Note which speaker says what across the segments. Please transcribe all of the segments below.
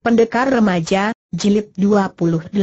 Speaker 1: Pendekar Remaja, Jilid 28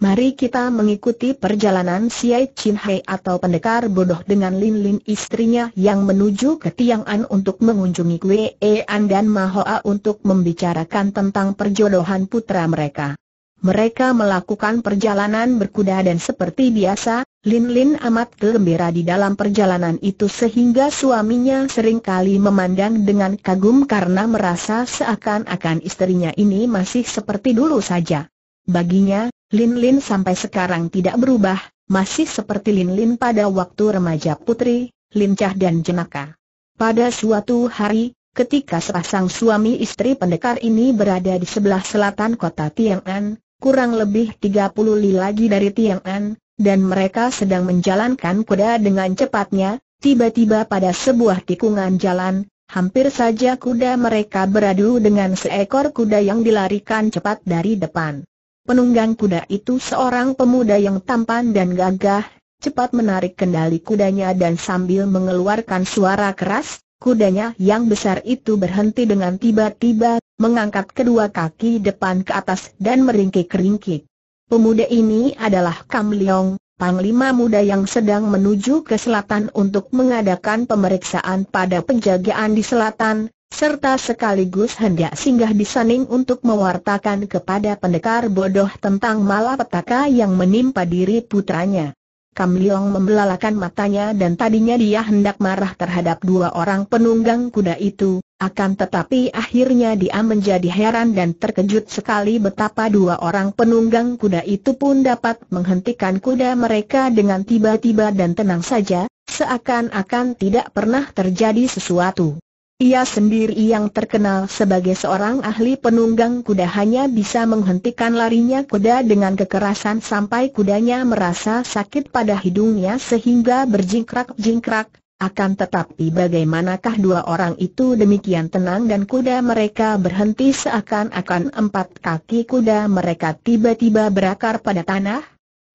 Speaker 1: Mari kita mengikuti perjalanan Siai Chin Hei atau pendekar bodoh dengan Lin Lin istrinya yang menuju ke Tiang An untuk mengunjungi Kwe e An dan Mahoa untuk membicarakan tentang perjodohan putra mereka. Mereka melakukan perjalanan berkuda dan seperti biasa, Lin Lin amat gembira di dalam perjalanan itu sehingga suaminya seringkali memandang dengan kagum karena merasa seakan-akan istrinya ini masih seperti dulu saja. Baginya, Lin Lin sampai sekarang tidak berubah, masih seperti Lin Lin pada waktu remaja putri, lincah dan jenaka. Pada suatu hari, ketika sepasang suami istri pendekar ini berada di sebelah selatan kota Tian'an, kurang lebih 30 li lagi dari Tian'an, dan mereka sedang menjalankan kuda dengan cepatnya, tiba-tiba pada sebuah tikungan jalan, hampir saja kuda mereka beradu dengan seekor kuda yang dilarikan cepat dari depan. Penunggang kuda itu seorang pemuda yang tampan dan gagah, cepat menarik kendali kudanya dan sambil mengeluarkan suara keras, Kudanya yang besar itu berhenti dengan tiba-tiba, mengangkat kedua kaki depan ke atas dan meringkik-ringkik. Pemuda ini adalah Kam Leong, panglima muda yang sedang menuju ke selatan untuk mengadakan pemeriksaan pada penjagaan di selatan, serta sekaligus hendak singgah di Saning untuk mewartakan kepada pendekar bodoh tentang malapetaka yang menimpa diri putranya. Kam Leong membelalakan matanya dan tadinya dia hendak marah terhadap dua orang penunggang kuda itu, akan tetapi akhirnya dia menjadi heran dan terkejut sekali betapa dua orang penunggang kuda itu pun dapat menghentikan kuda mereka dengan tiba-tiba dan tenang saja, seakan-akan tidak pernah terjadi sesuatu. Ia sendiri yang terkenal sebagai seorang ahli penunggang kuda hanya bisa menghentikan larinya kuda dengan kekerasan sampai kudanya merasa sakit pada hidungnya sehingga berjingkrak-jingkrak. Akan tetapi bagaimanakah dua orang itu demikian tenang dan kuda mereka berhenti seakan-akan empat kaki kuda mereka tiba-tiba berakar pada tanah?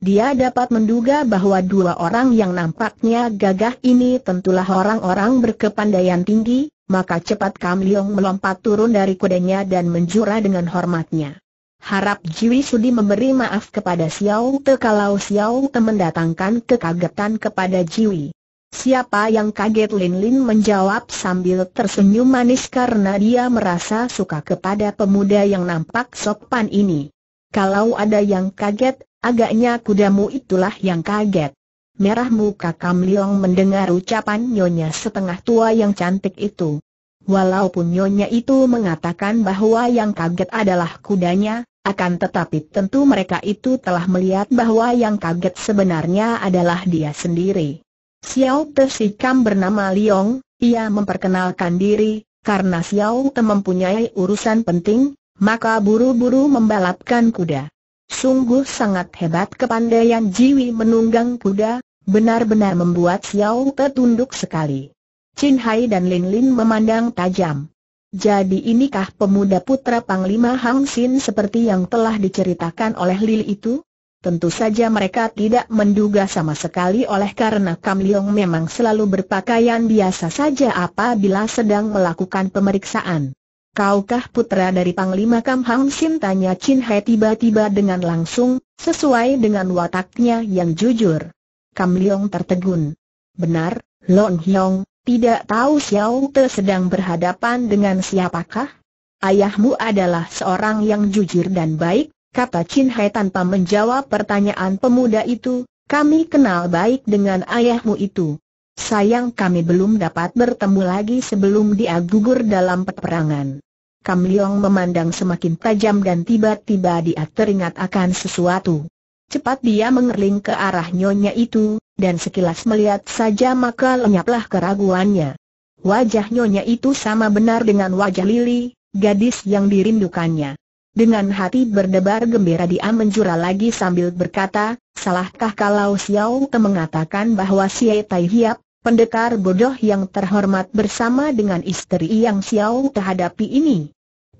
Speaker 1: Dia dapat menduga bahwa dua orang yang nampaknya gagah ini tentulah orang-orang berkepandaian tinggi, maka cepat Kam Leong melompat turun dari kudanya dan menjura dengan hormatnya. Harap Jiwi Sudi memberi maaf kepada Xiao Te kalau Xiao Te mendatangkan kekagetan kepada Jiwi. Siapa yang kaget Lin Lin menjawab sambil tersenyum manis karena dia merasa suka kepada pemuda yang nampak sopan ini. Kalau ada yang kaget, Agaknya kudamu itulah yang kaget. Merah muka Kam Leong mendengar ucapan nyonya setengah tua yang cantik itu. Walaupun nyonya itu mengatakan bahwa yang kaget adalah kudanya, akan tetapi tentu mereka itu telah melihat bahwa yang kaget sebenarnya adalah dia sendiri. Xiao Te Kam bernama Leong, ia memperkenalkan diri, karena Xiao Te mempunyai urusan penting, maka buru-buru membalapkan kuda. Sungguh sangat hebat kepandaian Jiwi menunggang kuda, benar-benar membuat Xiao Te tunduk sekali. Chin Hai dan Lin Lin memandang tajam. Jadi inikah pemuda putra Panglima Hang Sin seperti yang telah diceritakan oleh Lil itu? Tentu saja mereka tidak menduga sama sekali oleh karena Kam Leong memang selalu berpakaian biasa saja apabila sedang melakukan pemeriksaan. Kaukah putra dari Panglima Kam Hang Sin tanya Chin Hai tiba-tiba dengan langsung, sesuai dengan wataknya yang jujur. Kam Leong tertegun. Benar, Long Hyong, tidak tahu Xiao Te sedang berhadapan dengan siapakah? Ayahmu adalah seorang yang jujur dan baik, kata Chin Hai tanpa menjawab pertanyaan pemuda itu, kami kenal baik dengan ayahmu itu. Sayang kami belum dapat bertemu lagi sebelum dia gugur dalam peperangan. Kam Leong memandang semakin tajam dan tiba-tiba dia teringat akan sesuatu. Cepat dia mengerling ke arah nyonya itu, dan sekilas melihat saja maka lenyaplah keraguannya. Wajah nyonya itu sama benar dengan wajah Lili, gadis yang dirindukannya. Dengan hati berdebar gembira dia menjura lagi sambil berkata, Salahkah kalau Xiao Te mengatakan bahwa Xie Tai Hiap, pendekar bodoh yang terhormat bersama dengan istri yang siau terhadapi ini.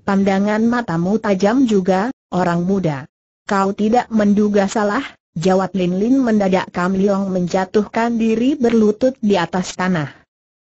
Speaker 1: Pandangan matamu tajam juga, orang muda. Kau tidak menduga salah, jawab Lin Lin mendadak Kam Leong menjatuhkan diri berlutut di atas tanah.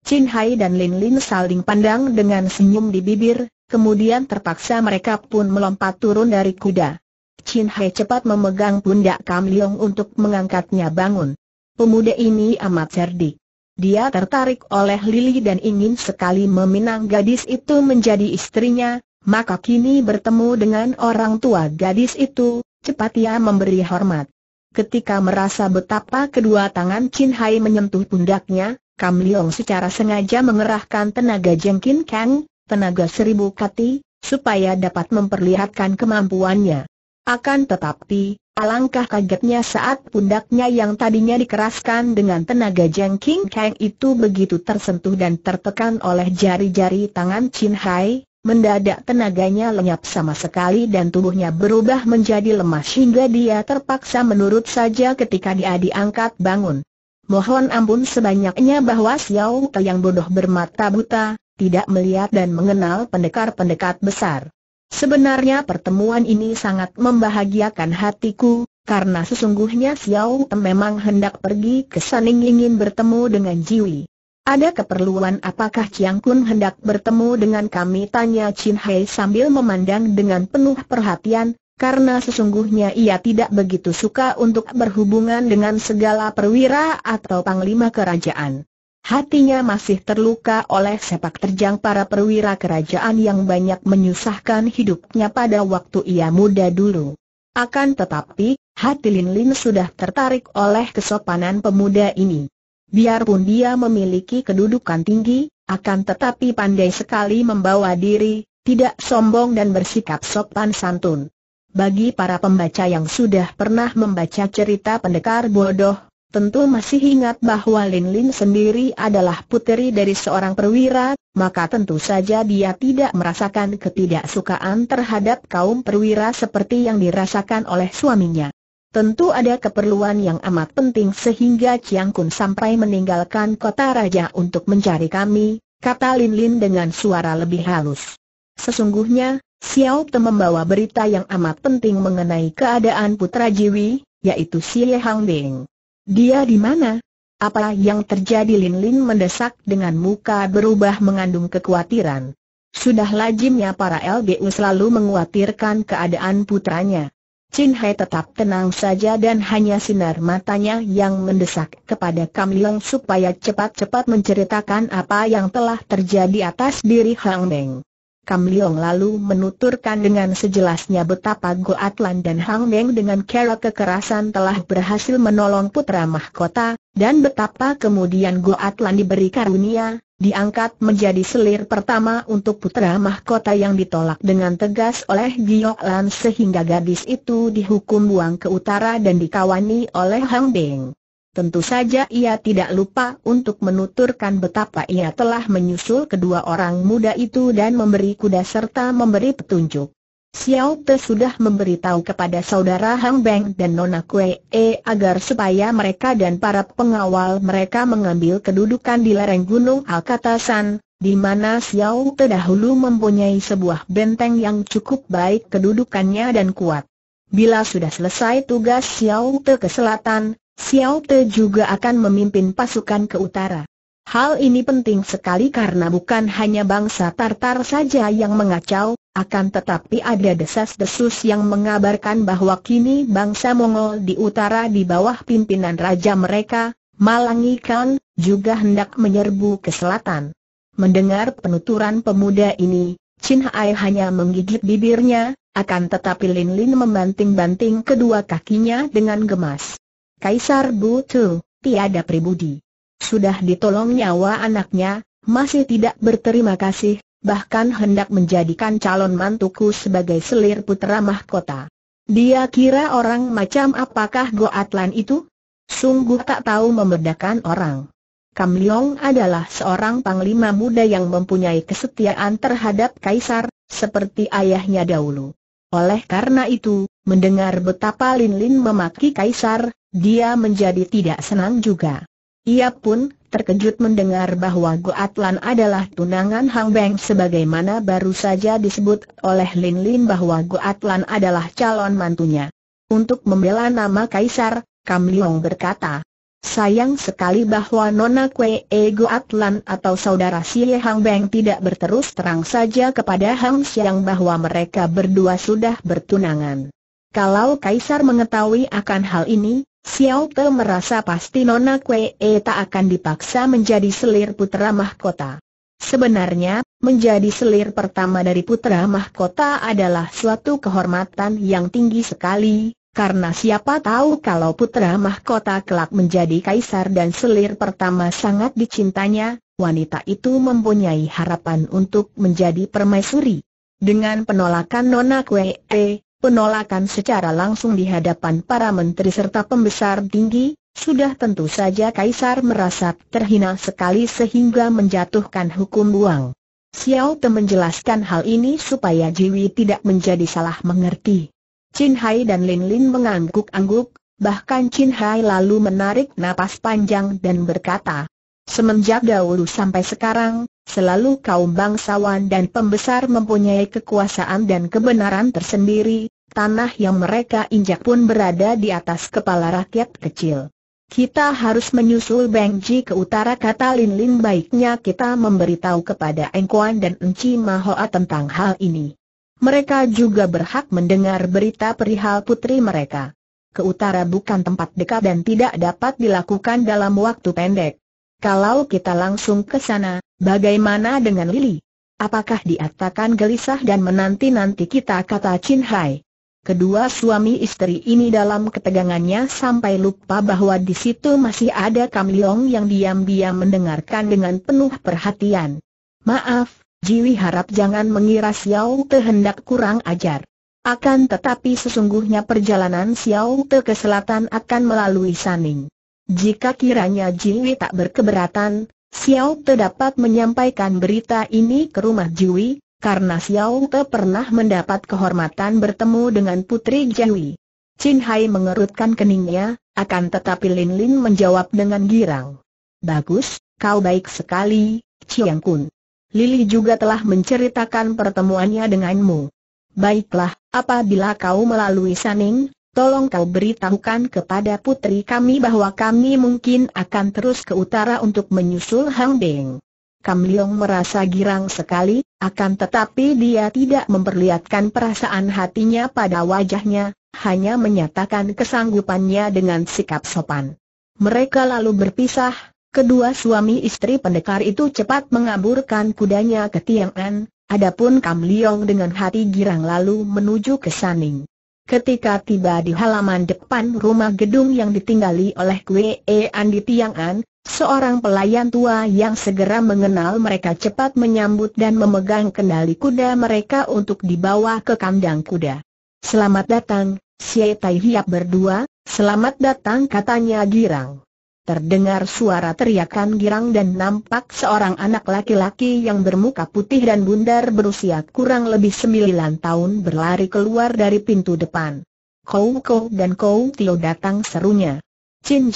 Speaker 1: Chin Hai dan Lin Lin saling pandang dengan senyum di bibir, kemudian terpaksa mereka pun melompat turun dari kuda. Chin Hai cepat memegang pundak Kam Leong untuk mengangkatnya bangun. Pemuda ini amat cerdik. Dia tertarik oleh Lili dan ingin sekali meminang gadis itu menjadi istrinya, maka kini bertemu dengan orang tua gadis itu, cepat ia memberi hormat. Ketika merasa betapa kedua tangan Chin Hai menyentuh pundaknya, Kam Leong secara sengaja mengerahkan tenaga jengkin Kang, tenaga seribu kati, supaya dapat memperlihatkan kemampuannya. Akan tetapi, Alangkah kagetnya saat pundaknya yang tadinya dikeraskan dengan tenaga Jeng King Kang itu begitu tersentuh dan tertekan oleh jari-jari tangan Chin Hai, mendadak tenaganya lenyap sama sekali dan tubuhnya berubah menjadi lemas hingga dia terpaksa menurut saja ketika dia diangkat bangun. Mohon ampun sebanyaknya bahwa Xiao Te yang bodoh bermata buta, tidak melihat dan mengenal pendekar-pendekat besar. Sebenarnya pertemuan ini sangat membahagiakan hatiku, karena sesungguhnya Xiao Tem memang hendak pergi ke Saning ingin bertemu dengan Jiwi. Ada keperluan apakah Chiang Kun hendak bertemu dengan kami? Tanya Chin Hai sambil memandang dengan penuh perhatian, karena sesungguhnya ia tidak begitu suka untuk berhubungan dengan segala perwira atau panglima kerajaan. Hatinya masih terluka oleh sepak terjang para perwira kerajaan yang banyak menyusahkan hidupnya pada waktu ia muda dulu. Akan tetapi, hati Lin Lin sudah tertarik oleh kesopanan pemuda ini. Biarpun dia memiliki kedudukan tinggi, akan tetapi pandai sekali membawa diri, tidak sombong dan bersikap sopan santun. Bagi para pembaca yang sudah pernah membaca cerita pendekar bodoh, tentu masih ingat bahwa Lin Lin sendiri adalah puteri dari seorang perwira, maka tentu saja dia tidak merasakan ketidaksukaan terhadap kaum perwira seperti yang dirasakan oleh suaminya. Tentu ada keperluan yang amat penting sehingga Chiang Kun sampai meninggalkan kota raja untuk mencari kami, kata Lin Lin dengan suara lebih halus. Sesungguhnya, Xiao Te membawa berita yang amat penting mengenai keadaan putra Jiwi, yaitu Xie Hang Bing. Dia di mana? Apa yang terjadi Lin Lin mendesak dengan muka berubah mengandung kekhawatiran. Sudah lazimnya para LBU selalu menguatirkan keadaan putranya. Chin Hai tetap tenang saja dan hanya sinar matanya yang mendesak kepada Kam Leong supaya cepat-cepat menceritakan apa yang telah terjadi atas diri Hang Meng. Kam Leong lalu menuturkan dengan sejelasnya betapa Atlan dan Hang Meng dengan cara kekerasan telah berhasil menolong putra mahkota, dan betapa kemudian Atlan diberi karunia, diangkat menjadi selir pertama untuk putra mahkota yang ditolak dengan tegas oleh Lan sehingga gadis itu dihukum buang ke utara dan dikawani oleh Hang Meng. Tentu saja ia tidak lupa untuk menuturkan betapa ia telah menyusul kedua orang muda itu dan memberi kuda serta memberi petunjuk. Xiao Te sudah memberitahu kepada saudara Hang Beng dan Nona Kue e agar supaya mereka dan para pengawal mereka mengambil kedudukan di lereng Gunung Alkatasan, di mana Xiao Te dahulu mempunyai sebuah benteng yang cukup baik kedudukannya dan kuat. Bila sudah selesai tugas Xiao Te ke selatan, Xiao Te juga akan memimpin pasukan ke utara. Hal ini penting sekali karena bukan hanya bangsa Tartar saja yang mengacau, akan tetapi ada desas-desus yang mengabarkan bahwa kini bangsa Mongol di utara di bawah pimpinan raja mereka, Malangi Khan, juga hendak menyerbu ke selatan. Mendengar penuturan pemuda ini, Chin Hai hanya menggigit bibirnya, akan tetapi Lin Lin membanting-banting kedua kakinya dengan gemas. Kaisar Tu, tiada pribudi. Sudah ditolong nyawa anaknya, masih tidak berterima kasih, bahkan hendak menjadikan calon mantuku sebagai selir putra mahkota. Dia kira orang macam apakah Goatlan itu? Sungguh tak tahu membedakan orang. Kam Leong adalah seorang panglima muda yang mempunyai kesetiaan terhadap kaisar, seperti ayahnya dahulu. Oleh karena itu, Mendengar betapa Lin Lin memaki Kaisar, dia menjadi tidak senang juga. Ia pun terkejut mendengar bahwa Goatlan adalah tunangan Hang Beng sebagaimana baru saja disebut oleh Lin Lin bahwa Goatlan adalah calon mantunya. Untuk membela nama Kaisar, Kam Leong berkata, Sayang sekali bahwa Nona Kwe Ego Atlan atau saudara Xie Hang Beng tidak berterus terang saja kepada Hang Siang bahwa mereka berdua sudah bertunangan. Kalau Kaisar mengetahui akan hal ini, Xiao Te merasa pasti Nona Kwe e tak akan dipaksa menjadi selir putera mahkota. Sebenarnya, menjadi selir pertama dari putera mahkota adalah suatu kehormatan yang tinggi sekali, karena siapa tahu kalau putera mahkota kelak menjadi kaisar dan selir pertama sangat dicintanya, wanita itu mempunyai harapan untuk menjadi permaisuri. Dengan penolakan Nona Kwe e, penolakan secara langsung di hadapan para menteri serta pembesar tinggi, sudah tentu saja Kaisar merasa terhina sekali sehingga menjatuhkan hukum buang. Xiao Te menjelaskan hal ini supaya Jiwi tidak menjadi salah mengerti. Chin Hai dan Lin Lin mengangguk-angguk, bahkan Chin Hai lalu menarik napas panjang dan berkata, Semenjak dahulu sampai sekarang, selalu kaum bangsawan dan pembesar mempunyai kekuasaan dan kebenaran tersendiri, tanah yang mereka injak pun berada di atas kepala rakyat kecil. Kita harus menyusul Beng Ji ke utara kata Lin Lin baiknya kita memberitahu kepada Eng Kuan dan Enci Mahoa tentang hal ini. Mereka juga berhak mendengar berita perihal putri mereka. Ke utara bukan tempat dekat dan tidak dapat dilakukan dalam waktu pendek. Kalau kita langsung ke sana, bagaimana dengan Lili? Apakah diatakan gelisah dan menanti-nanti kita kata Chin Hai? Kedua suami istri ini dalam ketegangannya sampai lupa bahwa di situ masih ada Kam Leong yang diam-diam mendengarkan dengan penuh perhatian. Maaf, Jiwi harap jangan mengira Xiao Te hendak kurang ajar. Akan tetapi sesungguhnya perjalanan Xiao Te ke selatan akan melalui Saning. Jika kiranya Jiwi tak berkeberatan, Xiao Te dapat menyampaikan berita ini ke rumah Jiwi, karena Xiao Te pernah mendapat kehormatan bertemu dengan Putri Jiawi. Chin Hai mengerutkan keningnya, akan tetapi Lin Lin menjawab dengan girang. Bagus, kau baik sekali, Chiang Kun. Lili juga telah menceritakan pertemuannya denganmu. Baiklah, apabila kau melalui Saning, tolong kau beritahukan kepada putri kami bahwa kami mungkin akan terus ke utara untuk menyusul Hang Beng. Kam Leong merasa girang sekali, akan tetapi dia tidak memperlihatkan perasaan hatinya pada wajahnya, hanya menyatakan kesanggupannya dengan sikap sopan. Mereka lalu berpisah, kedua suami istri pendekar itu cepat mengaburkan kudanya ke An. adapun Kam Leong dengan hati girang lalu menuju ke Saning. Ketika tiba di halaman depan rumah gedung yang ditinggali oleh Kwe An di An. Seorang pelayan tua yang segera mengenal mereka cepat menyambut dan memegang kendali kuda mereka untuk dibawa ke kandang kuda. Selamat datang, Siai Tai Hiap berdua, selamat datang katanya girang. Terdengar suara teriakan girang dan nampak seorang anak laki-laki yang bermuka putih dan bundar berusia kurang lebih 9 tahun berlari keluar dari pintu depan. Kou Kou dan Kou Tio datang serunya. Chin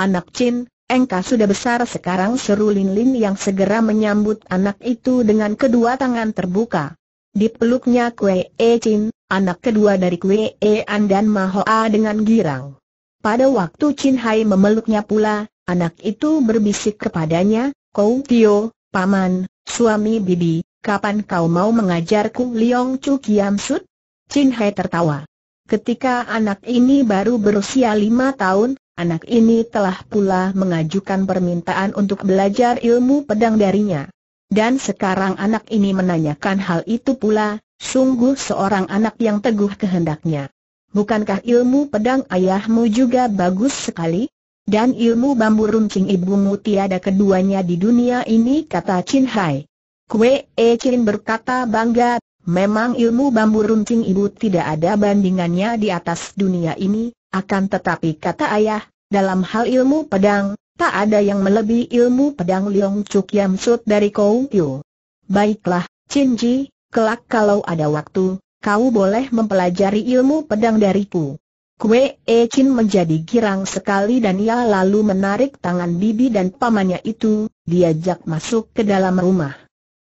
Speaker 1: anak Chin, Engkau sudah besar sekarang seru Lin Lin yang segera menyambut anak itu dengan kedua tangan terbuka. Dipeluknya Kue E Chin, anak kedua dari Kue E An dan Mahoa dengan girang. Pada waktu Chin Hai memeluknya pula, anak itu berbisik kepadanya, Kou Tio, Paman, suami Bibi, kapan kau mau mengajarku Liong Chu Kiam Sut? Chin Hai tertawa. Ketika anak ini baru berusia lima tahun, anak ini telah pula mengajukan permintaan untuk belajar ilmu pedang darinya. Dan sekarang anak ini menanyakan hal itu pula, sungguh seorang anak yang teguh kehendaknya. Bukankah ilmu pedang ayahmu juga bagus sekali? Dan ilmu bambu runcing ibumu tiada keduanya di dunia ini kata Chin Hai. Kue E Chin berkata bangga, memang ilmu bambu runcing ibu tidak ada bandingannya di atas dunia ini, akan tetapi kata ayah, dalam hal ilmu pedang, tak ada yang melebihi ilmu pedang Leong Chuk Yam Sut dari Kou Yu. Baiklah, Chin Ji, kelak kalau ada waktu, kau boleh mempelajari ilmu pedang dariku. Kue E Chin menjadi girang sekali dan ia lalu menarik tangan bibi dan pamannya itu, diajak masuk ke dalam rumah.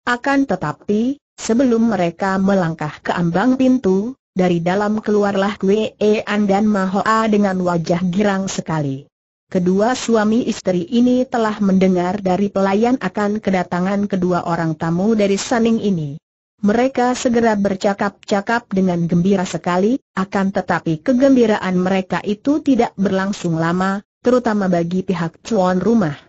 Speaker 1: Akan tetapi, sebelum mereka melangkah ke ambang pintu, dari dalam keluarlah Kwe An dan Mahoa dengan wajah girang sekali. Kedua suami istri ini telah mendengar dari pelayan akan kedatangan kedua orang tamu dari Saning ini. Mereka segera bercakap-cakap dengan gembira sekali, akan tetapi kegembiraan mereka itu tidak berlangsung lama, terutama bagi pihak tuan rumah.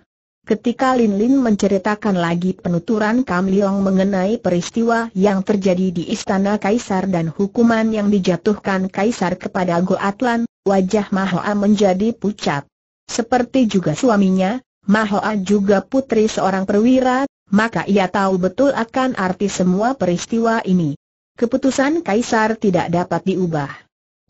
Speaker 1: Ketika Lin Lin menceritakan lagi penuturan Kam Liong mengenai peristiwa yang terjadi di Istana Kaisar dan hukuman yang dijatuhkan Kaisar kepada Go Atlan, wajah Mahoa menjadi pucat. Seperti juga suaminya, Mahoa juga putri seorang perwira, maka ia tahu betul akan arti semua peristiwa ini. Keputusan Kaisar tidak dapat diubah.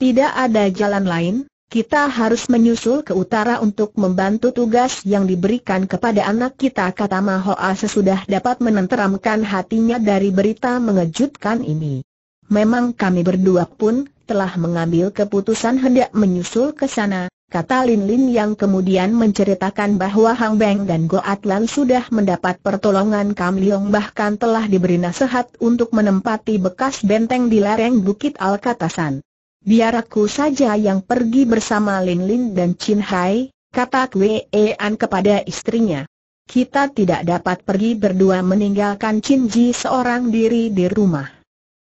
Speaker 1: Tidak ada jalan lain, kita harus menyusul ke utara untuk membantu tugas yang diberikan kepada anak kita kata Mahoa sesudah dapat menenteramkan hatinya dari berita mengejutkan ini. Memang kami berdua pun telah mengambil keputusan hendak menyusul ke sana, kata Lin Lin yang kemudian menceritakan bahwa Hang Beng dan Go Atlan sudah mendapat pertolongan Kam Leong bahkan telah diberi nasihat untuk menempati bekas benteng di lereng Bukit Alkatasan. Biar aku saja yang pergi bersama Lin Lin dan Chin Hai, kata Wei An kepada istrinya. Kita tidak dapat pergi berdua meninggalkan Chin Ji seorang diri di rumah.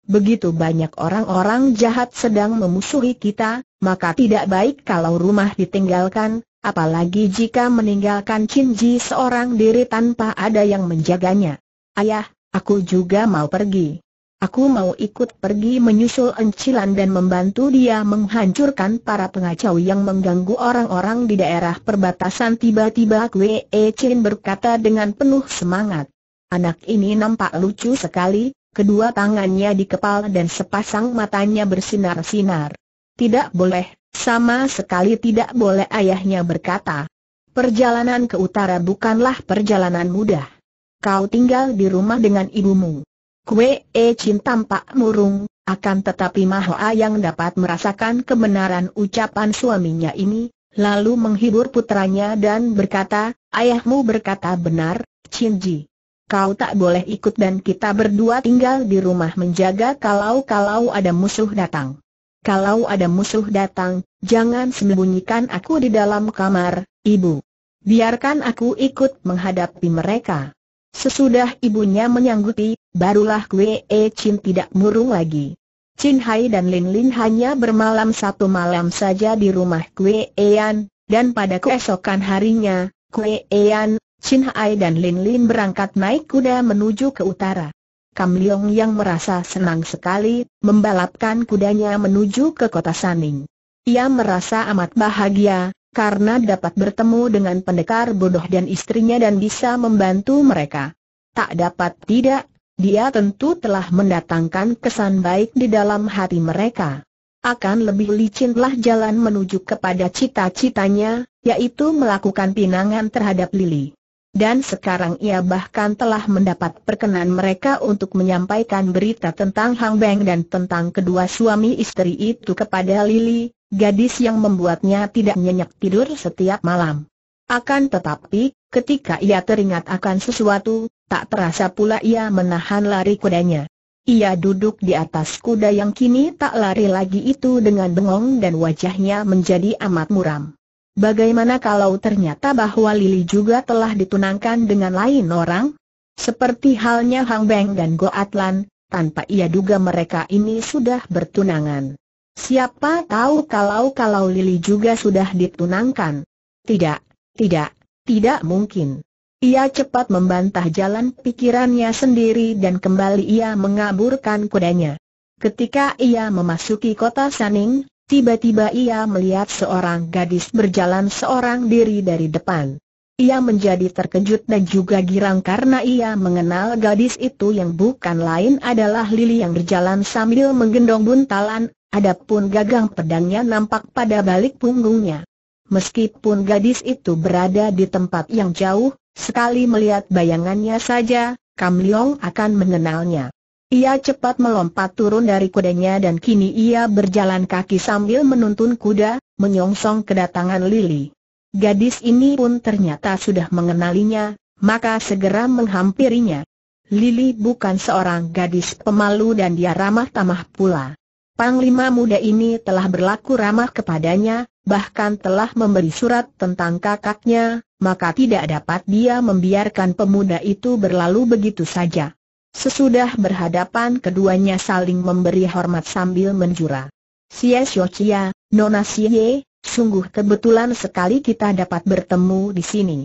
Speaker 1: Begitu banyak orang-orang jahat sedang memusuhi kita, maka tidak baik kalau rumah ditinggalkan, apalagi jika meninggalkan Chin Ji seorang diri tanpa ada yang menjaganya. Ayah, aku juga mau pergi. Aku mau ikut pergi menyusul Encilan dan membantu dia menghancurkan para pengacau yang mengganggu orang-orang di daerah perbatasan. Tiba-tiba Kwe e Chin berkata dengan penuh semangat. Anak ini nampak lucu sekali, kedua tangannya di kepala dan sepasang matanya bersinar-sinar. Tidak boleh, sama sekali tidak boleh ayahnya berkata. Perjalanan ke utara bukanlah perjalanan mudah. Kau tinggal di rumah dengan ibumu. Kue E Chin tampak murung, akan tetapi Mahoa yang dapat merasakan kebenaran ucapan suaminya ini, lalu menghibur putranya dan berkata, ayahmu berkata benar, Chin Ji. Kau tak boleh ikut dan kita berdua tinggal di rumah menjaga kalau-kalau ada musuh datang. Kalau ada musuh datang, jangan sembunyikan aku di dalam kamar, ibu. Biarkan aku ikut menghadapi mereka. Sesudah ibunya menyanggupi, barulah Kwe E Chin tidak murung lagi. Chin Hai dan Lin Lin hanya bermalam satu malam saja di rumah Kwe Ean, dan pada keesokan harinya, Kwe Ean, Chin Hai dan Lin Lin berangkat naik kuda menuju ke utara. Kam Leong yang merasa senang sekali, membalapkan kudanya menuju ke kota Saning. Ia merasa amat bahagia, karena dapat bertemu dengan pendekar bodoh dan istrinya dan bisa membantu mereka. Tak dapat tidak, dia tentu telah mendatangkan kesan baik di dalam hati mereka. Akan lebih licinlah jalan menuju kepada cita-citanya, yaitu melakukan pinangan terhadap Lili. Dan sekarang ia bahkan telah mendapat perkenan mereka untuk menyampaikan berita tentang Hang Beng dan tentang kedua suami istri itu kepada Lili, gadis yang membuatnya tidak nyenyak tidur setiap malam. Akan tetapi, Ketika ia teringat akan sesuatu, tak terasa pula ia menahan lari kudanya. Ia duduk di atas kuda yang kini tak lari lagi itu dengan bengong dan wajahnya menjadi amat muram. Bagaimana kalau ternyata bahwa Lili juga telah ditunangkan dengan lain orang? Seperti halnya Hang Beng dan Go Atlan, tanpa ia duga mereka ini sudah bertunangan. Siapa tahu kalau-kalau Lili juga sudah ditunangkan? Tidak, tidak, tidak mungkin. Ia cepat membantah jalan pikirannya sendiri dan kembali ia mengaburkan kudanya. Ketika ia memasuki kota Saning, tiba-tiba ia melihat seorang gadis berjalan seorang diri dari depan. Ia menjadi terkejut dan juga girang karena ia mengenal gadis itu yang bukan lain adalah Lili yang berjalan sambil menggendong buntalan, adapun gagang pedangnya nampak pada balik punggungnya. Meskipun gadis itu berada di tempat yang jauh, sekali melihat bayangannya saja, Kam Leong akan mengenalnya. Ia cepat melompat turun dari kudanya dan kini ia berjalan kaki sambil menuntun kuda, menyongsong kedatangan Lily. Gadis ini pun ternyata sudah mengenalinya, maka segera menghampirinya. Lily bukan seorang gadis pemalu dan dia ramah tamah pula. Panglima muda ini telah berlaku ramah kepadanya, bahkan telah memberi surat tentang kakaknya, maka tidak dapat dia membiarkan pemuda itu berlalu begitu saja. Sesudah berhadapan keduanya saling memberi hormat sambil menjura. Xie Xiuqia, Nona Xie, sungguh kebetulan sekali kita dapat bertemu di sini.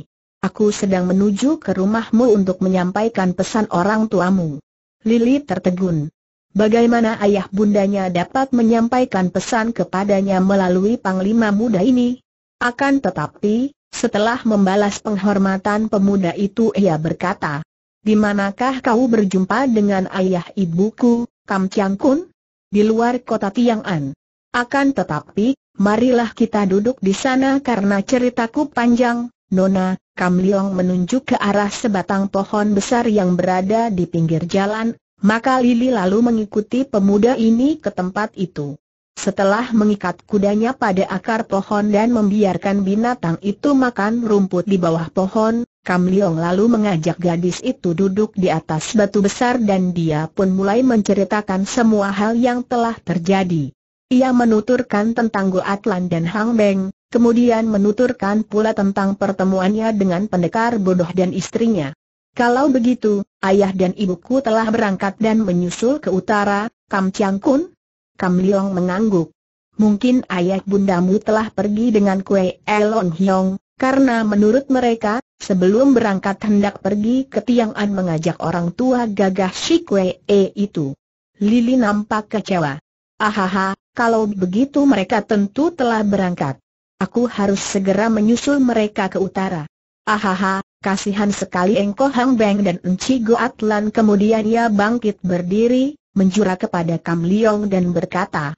Speaker 1: Aku sedang menuju ke rumahmu untuk menyampaikan pesan orang tuamu. Lili tertegun. Bagaimana ayah bundanya dapat menyampaikan pesan kepadanya melalui panglima muda ini? Akan tetapi, setelah membalas penghormatan pemuda itu ia berkata, Di manakah kau berjumpa dengan ayah ibuku, Kam Chiang Kun? Di luar kota Tiang'an. Akan tetapi, marilah kita duduk di sana karena ceritaku panjang, Nona, Kam Leong menunjuk ke arah sebatang pohon besar yang berada di pinggir jalan, maka Lili lalu mengikuti pemuda ini ke tempat itu. Setelah mengikat kudanya pada akar pohon dan membiarkan binatang itu makan rumput di bawah pohon, Kam Leong lalu mengajak gadis itu duduk di atas batu besar dan dia pun mulai menceritakan semua hal yang telah terjadi. Ia menuturkan tentang Atlan dan Hang Beng, kemudian menuturkan pula tentang pertemuannya dengan pendekar bodoh dan istrinya. Kalau begitu, ayah dan ibuku telah berangkat dan menyusul ke utara, Kam Chiang Kun? Kam Leong mengangguk. Mungkin ayah bundamu telah pergi dengan kue Elon Hyong, karena menurut mereka, sebelum berangkat hendak pergi ke Tiang An mengajak orang tua gagah si kue E itu. Lili nampak kecewa. Ahaha, kalau begitu mereka tentu telah berangkat. Aku harus segera menyusul mereka ke utara. Ahaha, kasihan sekali Engko Hang Beng dan Enci Goat Lan. kemudian ia bangkit berdiri, menjura kepada Kam Liong dan berkata,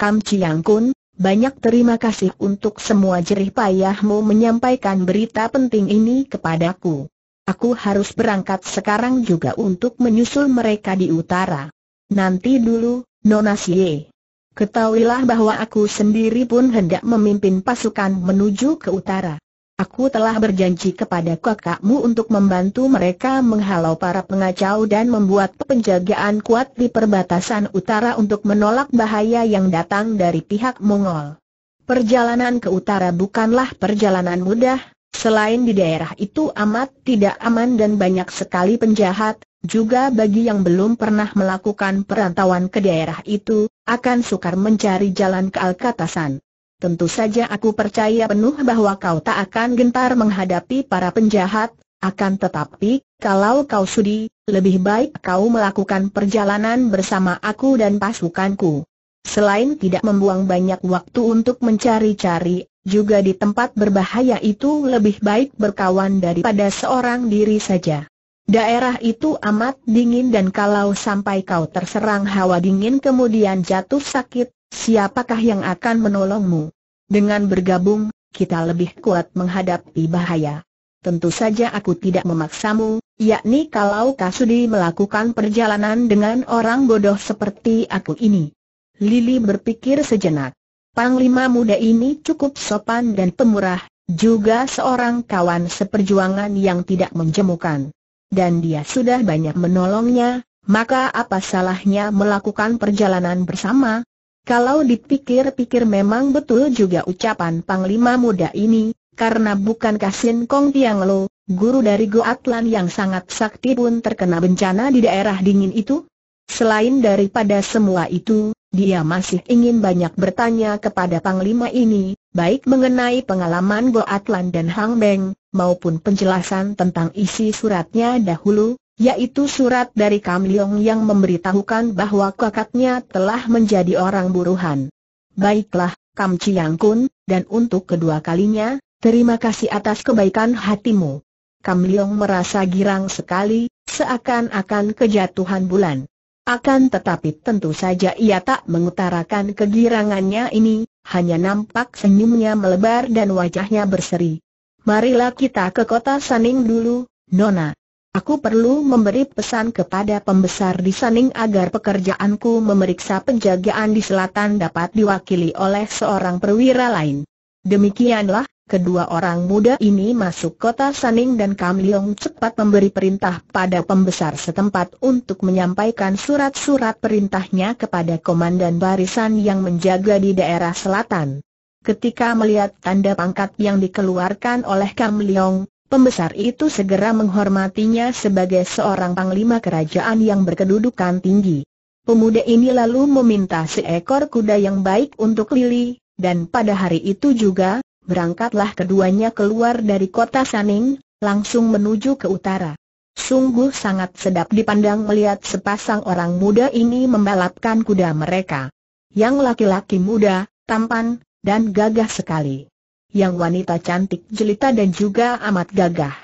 Speaker 1: Kam Chiang Kun, banyak terima kasih untuk semua jerih payahmu menyampaikan berita penting ini kepadaku. Aku harus berangkat sekarang juga untuk menyusul mereka di utara. Nanti dulu, Nona Xie. Ketahuilah bahwa aku sendiri pun hendak memimpin pasukan menuju ke utara. Aku telah berjanji kepada kakakmu untuk membantu mereka menghalau para pengacau dan membuat penjagaan kuat di perbatasan utara untuk menolak bahaya yang datang dari pihak Mongol. Perjalanan ke utara bukanlah perjalanan mudah, selain di daerah itu amat tidak aman dan banyak sekali penjahat, juga bagi yang belum pernah melakukan perantauan ke daerah itu, akan sukar mencari jalan ke Alkatasan. Tentu saja aku percaya penuh bahwa kau tak akan gentar menghadapi para penjahat, akan tetapi, kalau kau sudi, lebih baik kau melakukan perjalanan bersama aku dan pasukanku. Selain tidak membuang banyak waktu untuk mencari-cari, juga di tempat berbahaya itu lebih baik berkawan daripada seorang diri saja. Daerah itu amat dingin dan kalau sampai kau terserang hawa dingin kemudian jatuh sakit, Siapakah yang akan menolongmu? Dengan bergabung, kita lebih kuat menghadapi bahaya. Tentu saja aku tidak memaksamu, yakni kalau Kasudi melakukan perjalanan dengan orang bodoh seperti aku ini. Lili berpikir sejenak. Panglima muda ini cukup sopan dan pemurah, juga seorang kawan seperjuangan yang tidak menjemukan. Dan dia sudah banyak menolongnya, maka apa salahnya melakukan perjalanan bersama, kalau dipikir-pikir memang betul juga ucapan Panglima muda ini, karena bukan Sin Kong Tiang Lo, guru dari Goatlan yang sangat sakti pun terkena bencana di daerah dingin itu? Selain daripada semua itu, dia masih ingin banyak bertanya kepada Panglima ini, baik mengenai pengalaman Goatlan dan Hang Beng, maupun penjelasan tentang isi suratnya dahulu, yaitu surat dari Kam Leong yang memberitahukan bahwa kakaknya telah menjadi orang buruhan. Baiklah, Kam Chiang Kun, dan untuk kedua kalinya, terima kasih atas kebaikan hatimu. Kam Leong merasa girang sekali, seakan-akan kejatuhan bulan. Akan tetapi tentu saja ia tak mengutarakan kegirangannya ini, hanya nampak senyumnya melebar dan wajahnya berseri. Marilah kita ke kota Saning dulu, Nona. Aku perlu memberi pesan kepada pembesar di Saning agar pekerjaanku memeriksa penjagaan di selatan dapat diwakili oleh seorang perwira lain. Demikianlah, kedua orang muda ini masuk kota Saning dan Kam Leong cepat memberi perintah pada pembesar setempat untuk menyampaikan surat-surat perintahnya kepada komandan barisan yang menjaga di daerah selatan. Ketika melihat tanda pangkat yang dikeluarkan oleh Kam Leong, Pembesar itu segera menghormatinya sebagai seorang panglima kerajaan yang berkedudukan tinggi. Pemuda ini lalu meminta seekor kuda yang baik untuk Lili, dan pada hari itu juga, berangkatlah keduanya keluar dari kota Saning, langsung menuju ke utara. Sungguh sangat sedap dipandang melihat sepasang orang muda ini membalapkan kuda mereka. Yang laki-laki muda, tampan, dan gagah sekali yang wanita cantik jelita dan juga amat gagah.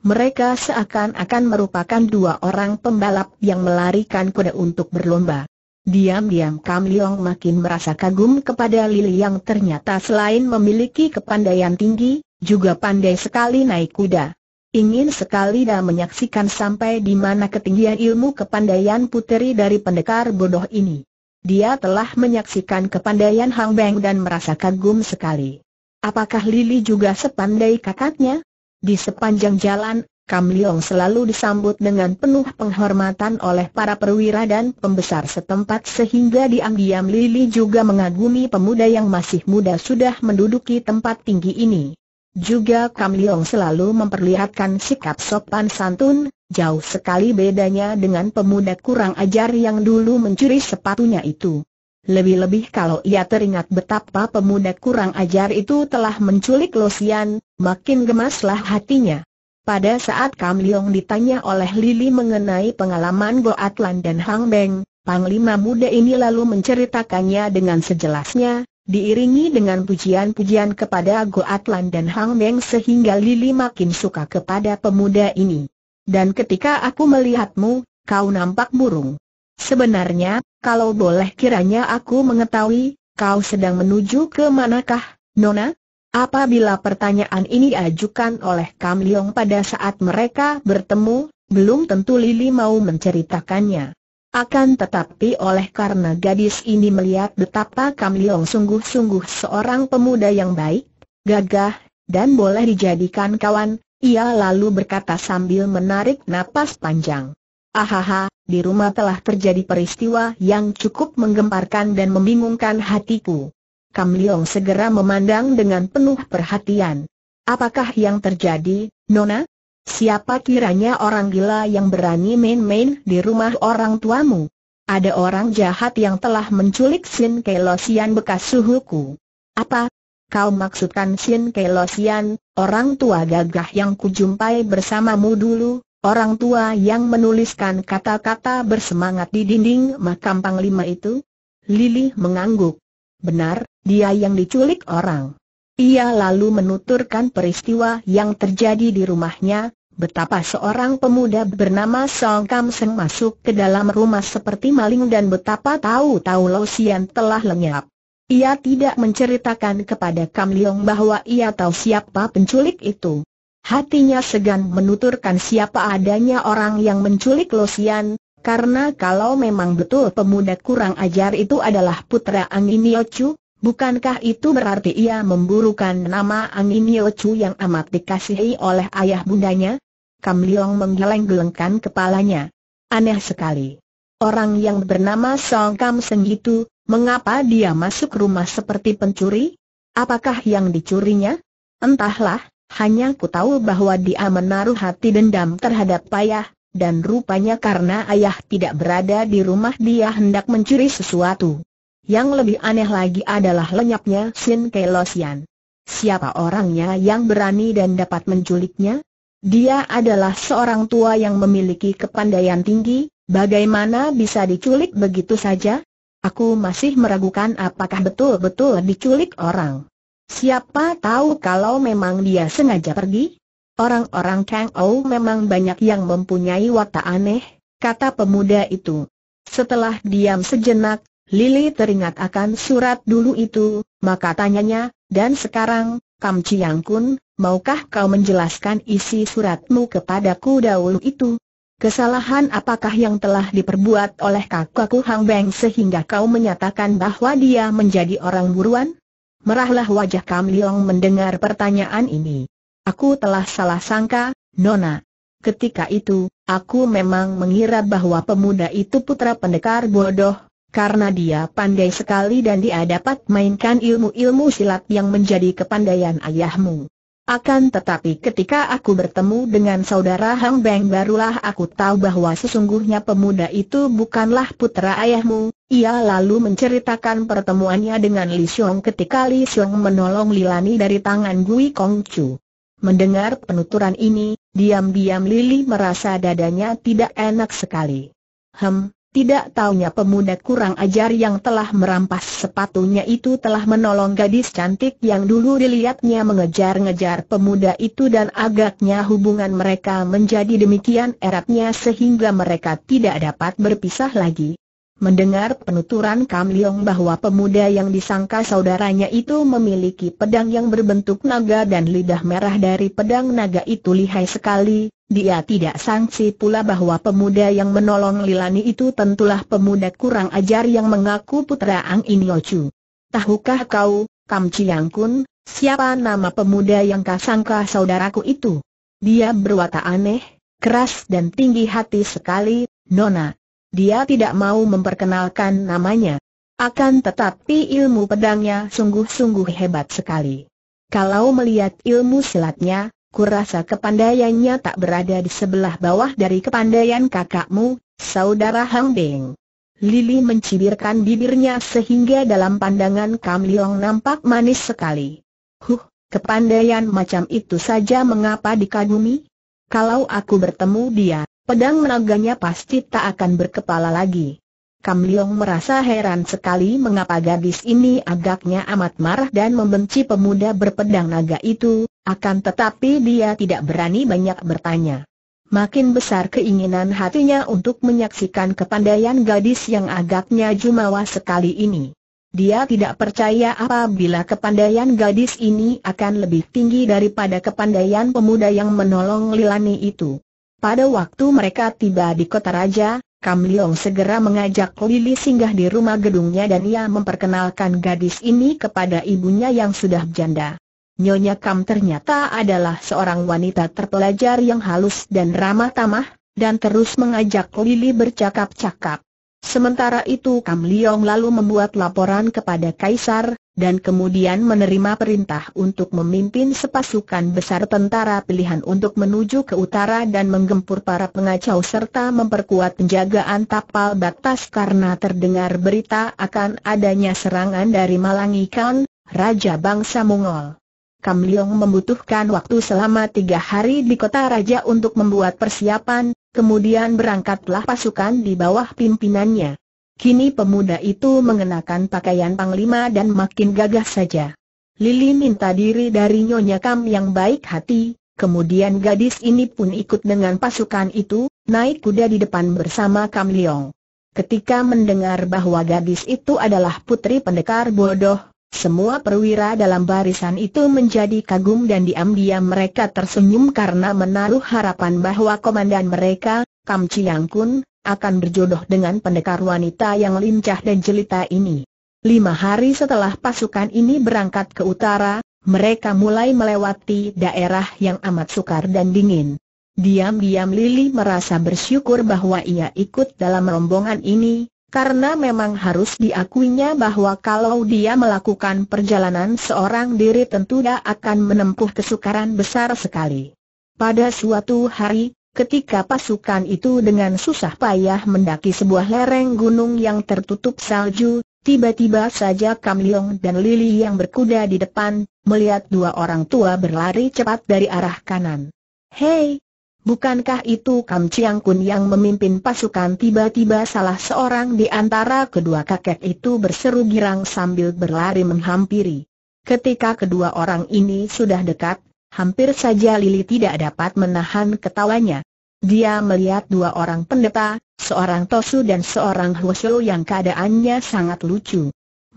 Speaker 1: Mereka seakan-akan merupakan dua orang pembalap yang melarikan kuda untuk berlomba. Diam-diam Kam Leong makin merasa kagum kepada Lili yang ternyata selain memiliki kepandaian tinggi, juga pandai sekali naik kuda. Ingin sekali dah menyaksikan sampai di mana ketinggian ilmu kepandaian puteri dari pendekar bodoh ini. Dia telah menyaksikan kepandaian Hang Beng dan merasa kagum sekali. Apakah Lili juga sepandai kakaknya? Di sepanjang jalan, Kam Leong selalu disambut dengan penuh penghormatan oleh para perwira dan pembesar setempat sehingga diam-diam Lili juga mengagumi pemuda yang masih muda sudah menduduki tempat tinggi ini. Juga Kam Leong selalu memperlihatkan sikap sopan santun, jauh sekali bedanya dengan pemuda kurang ajar yang dulu mencuri sepatunya itu. Lebih-lebih kalau ia teringat betapa pemuda kurang ajar itu telah menculik Losian, makin gemaslah hatinya. Pada saat Kam Leong ditanya oleh Lili mengenai pengalaman Go Atlan dan Hang Beng, Panglima muda ini lalu menceritakannya dengan sejelasnya, diiringi dengan pujian-pujian kepada Go Atlan dan Hang Beng sehingga Lili makin suka kepada pemuda ini. Dan ketika aku melihatmu, kau nampak burung. Sebenarnya, kalau boleh kiranya aku mengetahui, kau sedang menuju ke manakah, Nona? Apabila pertanyaan ini diajukan oleh Kam Leong pada saat mereka bertemu, belum tentu Lili mau menceritakannya. Akan tetapi oleh karena gadis ini melihat betapa Kam Leong sungguh-sungguh seorang pemuda yang baik, gagah, dan boleh dijadikan kawan, ia lalu berkata sambil menarik napas panjang. Ahaha, di rumah telah terjadi peristiwa yang cukup menggemparkan dan membingungkan hatiku. Kam Leong segera memandang dengan penuh perhatian. Apakah yang terjadi, Nona? Siapa kiranya orang gila yang berani main-main di rumah orang tuamu? Ada orang jahat yang telah menculik Sin Kelosian bekas suhuku. Apa? Kau maksudkan Sin Kelosian, orang tua gagah yang kujumpai bersamamu dulu? Orang tua yang menuliskan kata-kata bersemangat di dinding makam Panglima itu? Lili mengangguk. Benar, dia yang diculik orang. Ia lalu menuturkan peristiwa yang terjadi di rumahnya, betapa seorang pemuda bernama Song Kam Seng masuk ke dalam rumah seperti maling dan betapa tahu-tahu Lo Sian telah lenyap. Ia tidak menceritakan kepada Kam Leong bahwa ia tahu siapa penculik itu. Hatinya segan menuturkan siapa adanya orang yang menculik Losian, karena kalau memang betul pemuda kurang ajar itu adalah putra Angin Anginiochu, bukankah itu berarti ia memburukan nama Angin Anginiochu yang amat dikasihi oleh ayah bundanya? Kam Liong menggeleng-gelengkan kepalanya. Aneh sekali. Orang yang bernama Song Kam Seng itu, mengapa dia masuk rumah seperti pencuri? Apakah yang dicurinya? Entahlah, hanya ku tahu bahwa dia menaruh hati dendam terhadap payah, dan rupanya karena ayah tidak berada di rumah dia hendak mencuri sesuatu. Yang lebih aneh lagi adalah lenyapnya Sin Kelosian. Siapa orangnya yang berani dan dapat menculiknya? Dia adalah seorang tua yang memiliki kepandaian tinggi, bagaimana bisa diculik begitu saja? Aku masih meragukan apakah betul-betul diculik orang. Siapa tahu kalau memang dia sengaja pergi? Orang-orang Kang Ou memang banyak yang mempunyai watak aneh, kata pemuda itu. Setelah diam sejenak, Lili teringat akan surat dulu itu, maka tanyanya, dan sekarang, Kam Chiang Kun, maukah kau menjelaskan isi suratmu kepadaku dahulu itu? Kesalahan apakah yang telah diperbuat oleh kakakku Hang Beng sehingga kau menyatakan bahwa dia menjadi orang buruan? Merahlah wajah Kam Liong mendengar pertanyaan ini. Aku telah salah sangka, Nona. Ketika itu, aku memang mengira bahwa pemuda itu putra pendekar bodoh, karena dia pandai sekali dan dia dapat mainkan ilmu-ilmu silat yang menjadi kepandaian ayahmu. Akan tetapi ketika aku bertemu dengan saudara Hang Beng barulah aku tahu bahwa sesungguhnya pemuda itu bukanlah putra ayahmu. Ia lalu menceritakan pertemuannya dengan Li Xiong ketika Li Xiong menolong Lilani dari tangan Gui Kong Chu. Mendengar penuturan ini, diam-diam Lili merasa dadanya tidak enak sekali. Hem, tidak taunya pemuda kurang ajar yang telah merampas sepatunya itu telah menolong gadis cantik yang dulu dilihatnya mengejar-ngejar pemuda itu dan agaknya hubungan mereka menjadi demikian eratnya sehingga mereka tidak dapat berpisah lagi. Mendengar penuturan Kam Leong bahwa pemuda yang disangka saudaranya itu memiliki pedang yang berbentuk naga dan lidah merah dari pedang naga itu lihai sekali, dia tidak sangsi pula bahwa pemuda yang menolong Lilani itu tentulah pemuda kurang ajar yang mengaku putra Ang Yochu. Tahukah kau, Kam Chiang Kun, siapa nama pemuda yang kau sangka saudaraku itu? Dia berwata aneh, keras dan tinggi hati sekali, Nona dia tidak mau memperkenalkan namanya. Akan tetapi ilmu pedangnya sungguh-sungguh hebat sekali. Kalau melihat ilmu silatnya, kurasa kepandaiannya tak berada di sebelah bawah dari kepandaian kakakmu, saudara Hang Beng. Lili mencibirkan bibirnya sehingga dalam pandangan Kam Leong nampak manis sekali. Huh, kepandaian macam itu saja mengapa dikagumi? Kalau aku bertemu dia, pedang menaganya pasti tak akan berkepala lagi. Kam Leong merasa heran sekali mengapa gadis ini agaknya amat marah dan membenci pemuda berpedang naga itu, akan tetapi dia tidak berani banyak bertanya. Makin besar keinginan hatinya untuk menyaksikan kepandaian gadis yang agaknya jumawa sekali ini. Dia tidak percaya apabila kepandaian gadis ini akan lebih tinggi daripada kepandaian pemuda yang menolong Lilani itu. Pada waktu mereka tiba di kota raja, Kam Leong segera mengajak Lili singgah di rumah gedungnya dan ia memperkenalkan gadis ini kepada ibunya yang sudah janda. Nyonya Kam ternyata adalah seorang wanita terpelajar yang halus dan ramah tamah, dan terus mengajak Lili bercakap-cakap. Sementara itu Kam Leong lalu membuat laporan kepada Kaisar, dan kemudian menerima perintah untuk memimpin sepasukan besar tentara pilihan untuk menuju ke utara dan menggempur para pengacau serta memperkuat penjagaan tapal batas karena terdengar berita akan adanya serangan dari Malangikan, Raja Bangsa Mongol. Kam Leong membutuhkan waktu selama tiga hari di kota raja untuk membuat persiapan, kemudian berangkatlah pasukan di bawah pimpinannya. Kini pemuda itu mengenakan pakaian panglima dan makin gagah saja. Lili minta diri dari Nyonya Kam yang baik hati, kemudian gadis ini pun ikut dengan pasukan itu, naik kuda di depan bersama Kam Leong. Ketika mendengar bahwa gadis itu adalah putri pendekar bodoh, semua perwira dalam barisan itu menjadi kagum dan diam-diam mereka tersenyum karena menaruh harapan bahwa komandan mereka, Kam Chiang Kun, akan berjodoh dengan pendekar wanita yang lincah dan jelita ini. Lima hari setelah pasukan ini berangkat ke utara, mereka mulai melewati daerah yang amat sukar dan dingin. Diam-diam Lili merasa bersyukur bahwa ia ikut dalam rombongan ini, karena memang harus diakuinya bahwa kalau dia melakukan perjalanan seorang diri tentu dia akan menempuh kesukaran besar sekali. Pada suatu hari, Ketika pasukan itu dengan susah payah mendaki sebuah lereng gunung yang tertutup salju, tiba-tiba saja Kam Leong dan Lili yang berkuda di depan, melihat dua orang tua berlari cepat dari arah kanan. Hei! Bukankah itu Kam Chiang Kun yang memimpin pasukan tiba-tiba salah seorang di antara kedua kakek itu berseru girang sambil berlari menghampiri. Ketika kedua orang ini sudah dekat, hampir saja Lili tidak dapat menahan ketawanya. Dia melihat dua orang pendeta, seorang Tosu dan seorang Huoshu yang keadaannya sangat lucu.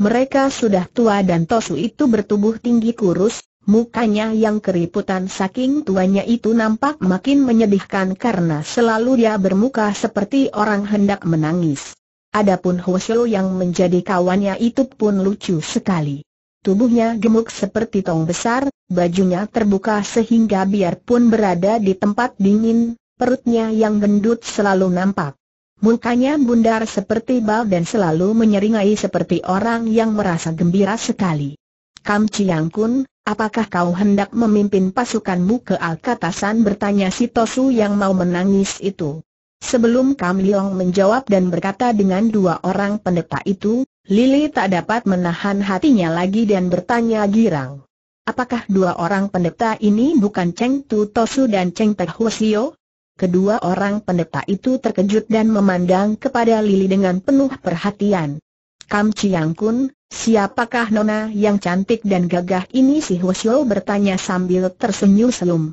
Speaker 1: Mereka sudah tua dan Tosu itu bertubuh tinggi kurus, mukanya yang keriputan saking tuanya itu nampak makin menyedihkan karena selalu dia bermuka seperti orang hendak menangis. Adapun Huoshu yang menjadi kawannya itu pun lucu sekali. Tubuhnya gemuk seperti tong besar, bajunya terbuka sehingga biarpun berada di tempat dingin, perutnya yang gendut selalu nampak. Mukanya bundar seperti bal dan selalu menyeringai seperti orang yang merasa gembira sekali. Kam Chiang Kun, apakah kau hendak memimpin pasukanmu ke Alkatasan bertanya si Tosu yang mau menangis itu. Sebelum Kam Leong menjawab dan berkata dengan dua orang pendeta itu, Lili tak dapat menahan hatinya lagi dan bertanya girang. Apakah dua orang pendeta ini bukan Cheng Tu Tosu dan Cheng Teh Husio? Kedua orang pendeta itu terkejut dan memandang kepada Lili dengan penuh perhatian. Kam Chiang Kun, siapakah nona yang cantik dan gagah ini si Husio bertanya sambil tersenyum selum.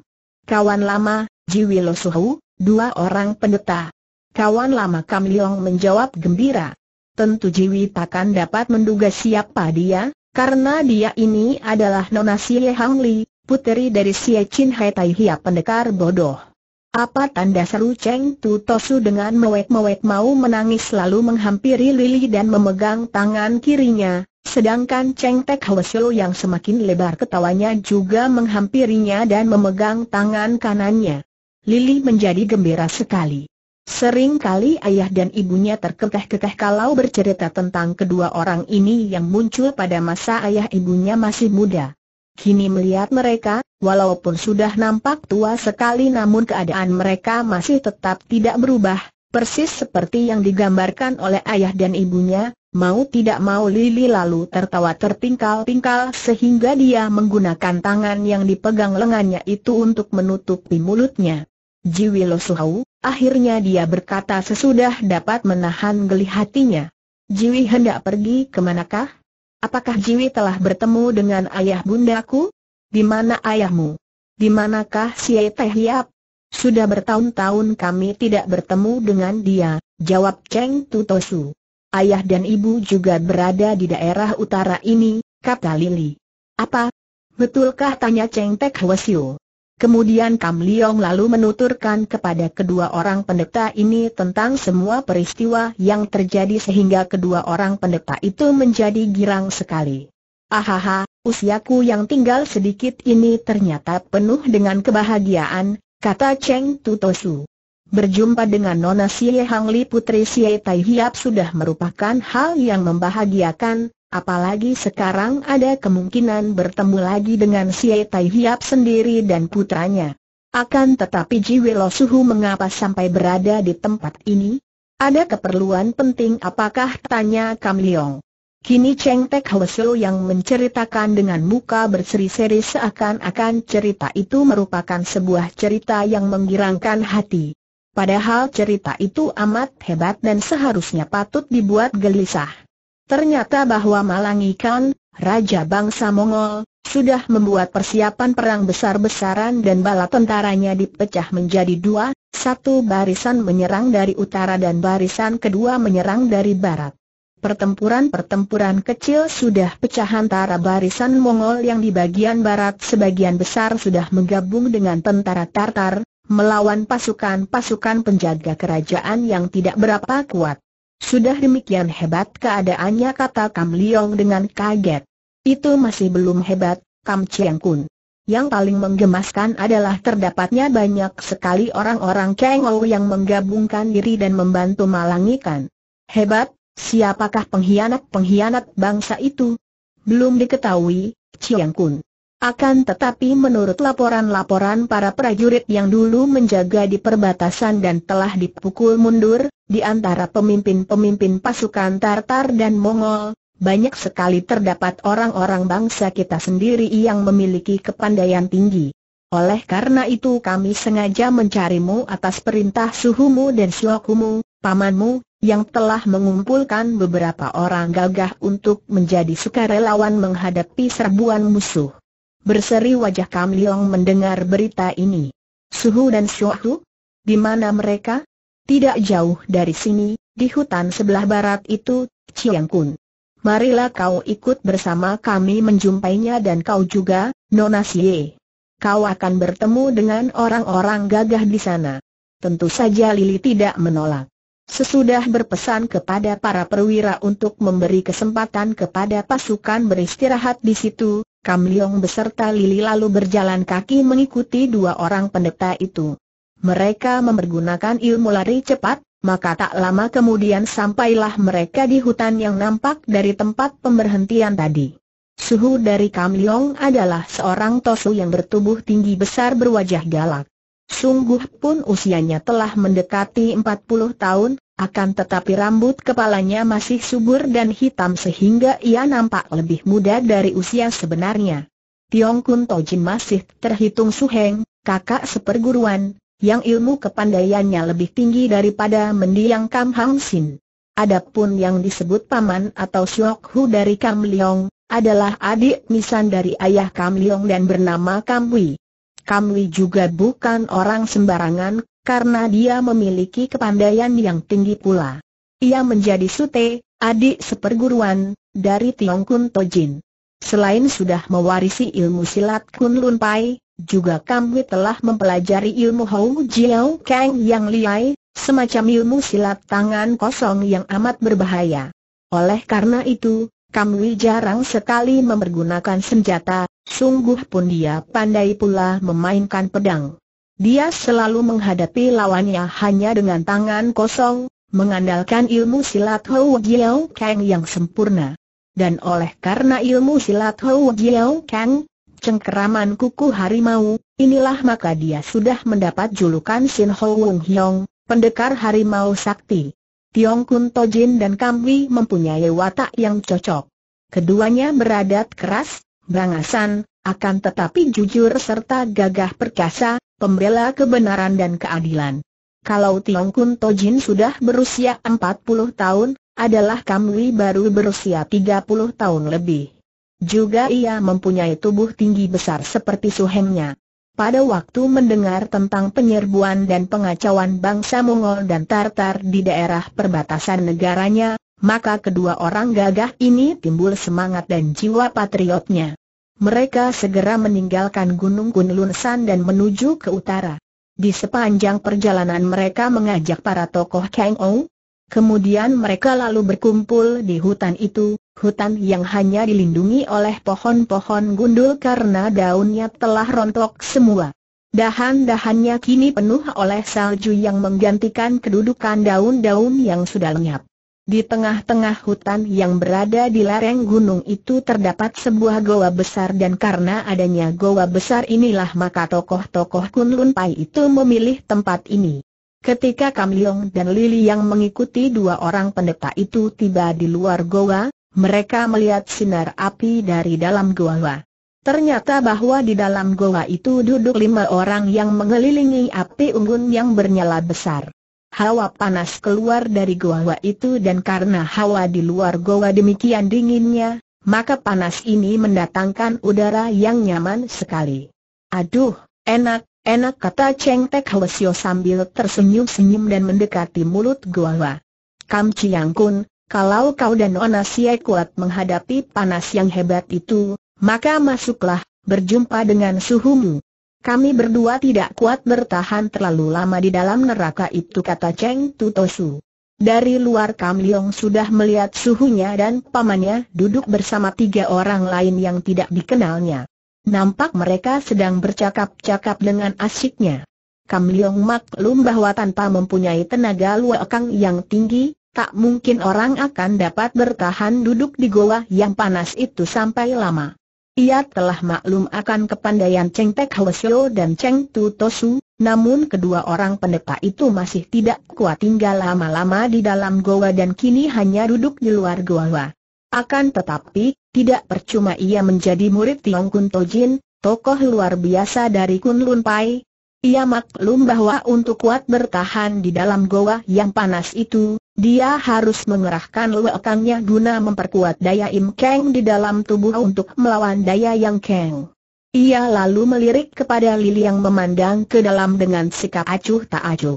Speaker 1: Kawan lama, Ji Wilo Suhu, Dua orang pendeta. Kawan lama Kam Leong menjawab gembira. Tentu Jiwi takkan dapat menduga siapa dia, karena dia ini adalah Nona Xie Hang Li, puteri dari Xie Chin Hai Tai Hia pendekar bodoh. Apa tanda seru Cheng Tu Tosu dengan mewek-mewek mau menangis lalu menghampiri Lili dan memegang tangan kirinya, sedangkan Cheng Tek Hwasyo yang semakin lebar ketawanya juga menghampirinya dan memegang tangan kanannya. Lili menjadi gembira sekali. Sering kali ayah dan ibunya terkekeh-kekeh kalau bercerita tentang kedua orang ini yang muncul pada masa ayah ibunya masih muda. Kini melihat mereka, walaupun sudah nampak tua sekali namun keadaan mereka masih tetap tidak berubah, persis seperti yang digambarkan oleh ayah dan ibunya, mau tidak mau Lili lalu tertawa terpingkal-pingkal sehingga dia menggunakan tangan yang dipegang lengannya itu untuk menutupi mulutnya. Jiwi Losuhau, akhirnya dia berkata sesudah dapat menahan geli hatinya. Jiwi hendak pergi ke manakah? Apakah Jiwi telah bertemu dengan ayah bundaku? Di mana ayahmu? Di manakah si Teh Hiap? Sudah bertahun-tahun kami tidak bertemu dengan dia, jawab Cheng Tutosu. Ayah dan ibu juga berada di daerah utara ini, kata Lili. Apa? Betulkah tanya Cheng Tek Hwasyo? Kemudian Kam Liong lalu menuturkan kepada kedua orang pendeta ini tentang semua peristiwa yang terjadi sehingga kedua orang pendeta itu menjadi girang sekali. Ahaha, usiaku yang tinggal sedikit ini ternyata penuh dengan kebahagiaan, kata Cheng Tutosu. Berjumpa dengan Nona Siye Hang Li Putri Xie Tai Hiap sudah merupakan hal yang membahagiakan, Apalagi sekarang ada kemungkinan bertemu lagi dengan si Tai Hiap sendiri dan putranya. Akan tetapi Jiwe Suhu mengapa sampai berada di tempat ini? Ada keperluan penting apakah tanya Kam Leong. Kini Cheng Tek Hwesul yang menceritakan dengan muka berseri-seri seakan-akan cerita itu merupakan sebuah cerita yang menggirangkan hati. Padahal cerita itu amat hebat dan seharusnya patut dibuat gelisah. Ternyata bahwa Malangikan, Raja Bangsa Mongol, sudah membuat persiapan perang besar-besaran dan bala tentaranya dipecah menjadi dua, satu barisan menyerang dari utara dan barisan kedua menyerang dari barat. Pertempuran-pertempuran kecil sudah pecah antara barisan Mongol yang di bagian barat sebagian besar sudah menggabung dengan tentara Tartar, melawan pasukan-pasukan penjaga kerajaan yang tidak berapa kuat. Sudah demikian hebat keadaannya kata Kam Liong dengan kaget. Itu masih belum hebat, Kam Chiang Kun. Yang paling menggemaskan adalah terdapatnya banyak sekali orang-orang Ou yang menggabungkan diri dan membantu malangikan. Hebat, siapakah pengkhianat-pengkhianat bangsa itu? Belum diketahui, Chiang Kun. Akan tetapi menurut laporan-laporan para prajurit yang dulu menjaga di perbatasan dan telah dipukul mundur, di antara pemimpin-pemimpin pasukan Tartar dan Mongol, banyak sekali terdapat orang-orang bangsa kita sendiri yang memiliki kepandaian tinggi. Oleh karena itu kami sengaja mencarimu atas perintah suhumu dan siokumu, pamanmu, yang telah mengumpulkan beberapa orang gagah untuk menjadi sukarelawan menghadapi serbuan musuh. Berseri wajah Kam Leong mendengar berita ini. Suhu dan Xiuhu? Di mana mereka? Tidak jauh dari sini, di hutan sebelah barat itu, Chiang Kun. Marilah kau ikut bersama kami menjumpainya dan kau juga, Nona Xie. Kau akan bertemu dengan orang-orang gagah di sana. Tentu saja Lili tidak menolak. Sesudah berpesan kepada para perwira untuk memberi kesempatan kepada pasukan beristirahat di situ, Kam Leong beserta Lili lalu berjalan kaki mengikuti dua orang pendeta itu. Mereka mempergunakan ilmu lari cepat, maka tak lama kemudian sampailah mereka di hutan yang nampak dari tempat pemberhentian tadi. Suhu dari Kam Leong adalah seorang tosu yang bertubuh tinggi besar berwajah galak. Sungguh pun usianya telah mendekati 40 tahun, akan tetapi rambut kepalanya masih subur dan hitam sehingga ia nampak lebih muda dari usia sebenarnya. Tiong Kun Tojin masih terhitung suheng, kakak seperguruan, yang ilmu kepandaiannya lebih tinggi daripada mendiang Kam Hang Sin. Adapun yang disebut paman atau Siok Hu dari Kam Leong, adalah adik nisan dari ayah Kam Leong dan bernama Kam Wei. Kam Wei juga bukan orang sembarangan, karena dia memiliki kepandaian yang tinggi pula. Ia menjadi sute, adik seperguruan, dari Tiong Kun Tojin. Selain sudah mewarisi ilmu silat Kun Lun Pai, juga Kamui telah mempelajari ilmu Hou Jiao Kang yang liai, semacam ilmu silat tangan kosong yang amat berbahaya. Oleh karena itu, Kamui jarang sekali mempergunakan senjata, sungguh pun dia pandai pula memainkan pedang. Dia selalu menghadapi lawannya hanya dengan tangan kosong, mengandalkan ilmu silat Hou Jiao Kang yang sempurna. Dan oleh karena ilmu silat Hou Jiao Kang, cengkeraman kuku harimau, inilah maka dia sudah mendapat julukan Sin hou Wong Hyong, pendekar harimau sakti. Tiong Kun Tojin dan Kamwi mempunyai watak yang cocok. Keduanya beradat keras, bangasan, akan tetapi jujur serta gagah perkasa, pembela kebenaran dan keadilan. Kalau Tiong Kun Tojin sudah berusia 40 tahun, adalah Kamui baru berusia 30 tahun lebih. Juga ia mempunyai tubuh tinggi besar seperti suhengnya. Pada waktu mendengar tentang penyerbuan dan pengacauan bangsa Mongol dan Tartar di daerah perbatasan negaranya, maka kedua orang gagah ini timbul semangat dan jiwa patriotnya mereka segera meninggalkan Gunung Kunlunsan dan menuju ke utara. Di sepanjang perjalanan mereka mengajak para tokoh Kang Ou. Kemudian mereka lalu berkumpul di hutan itu, hutan yang hanya dilindungi oleh pohon-pohon gundul karena daunnya telah rontok semua. Dahan-dahannya kini penuh oleh salju yang menggantikan kedudukan daun-daun yang sudah lenyap. Di tengah-tengah hutan yang berada di lereng gunung itu terdapat sebuah goa besar dan karena adanya goa besar inilah maka tokoh-tokoh Kunlun Pai itu memilih tempat ini. Ketika Kam Leong dan Lili yang mengikuti dua orang pendeta itu tiba di luar goa, mereka melihat sinar api dari dalam goa. Ternyata bahwa di dalam goa itu duduk lima orang yang mengelilingi api unggun yang bernyala besar hawa panas keluar dari goa itu dan karena hawa di luar goa demikian dinginnya, maka panas ini mendatangkan udara yang nyaman sekali. Aduh, enak, enak kata Cheng Tek Hwesyo sambil tersenyum-senyum dan mendekati mulut goa. Kam Chiang Kun, kalau kau dan Ona Siai kuat menghadapi panas yang hebat itu, maka masuklah, berjumpa dengan suhumu. Kami berdua tidak kuat bertahan terlalu lama di dalam neraka itu kata Cheng Tutosu. Dari luar Kam Leong sudah melihat suhunya dan pamannya duduk bersama tiga orang lain yang tidak dikenalnya. Nampak mereka sedang bercakap-cakap dengan asyiknya. Kam Leong maklum bahwa tanpa mempunyai tenaga luakang yang tinggi, tak mungkin orang akan dapat bertahan duduk di goa yang panas itu sampai lama. Ia telah maklum akan kepandaian Cheng Tek Hwesyo dan Cheng Tu Tosu, namun kedua orang pendeta itu masih tidak kuat tinggal lama-lama di dalam goa dan kini hanya duduk di luar goa. Akan tetapi, tidak percuma ia menjadi murid Tiong Kun Tojin, tokoh luar biasa dari Kun Lun Pai. Ia maklum bahwa untuk kuat bertahan di dalam goa yang panas itu, dia harus mengerahkan lewakannya guna memperkuat daya Im Kang di dalam tubuh untuk melawan daya Yang Kang. Ia lalu melirik kepada Lili yang memandang ke dalam dengan sikap acuh tak acuh.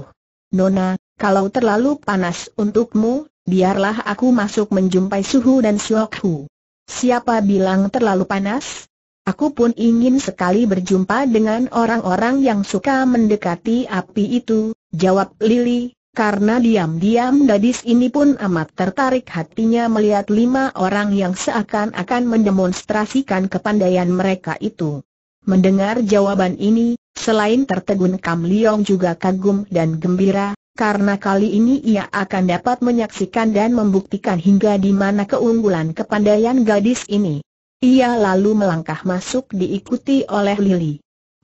Speaker 1: Nona, kalau terlalu panas untukmu, biarlah aku masuk menjumpai Suhu dan Suokhu. Siapa bilang terlalu panas? Aku pun ingin sekali berjumpa dengan orang-orang yang suka mendekati api itu, jawab Lili karena diam-diam gadis ini pun amat tertarik hatinya melihat lima orang yang seakan-akan mendemonstrasikan kepandaian mereka itu. Mendengar jawaban ini, selain tertegun Kam Leong juga kagum dan gembira, karena kali ini ia akan dapat menyaksikan dan membuktikan hingga di mana keunggulan kepandaian gadis ini. Ia lalu melangkah masuk diikuti oleh Lily.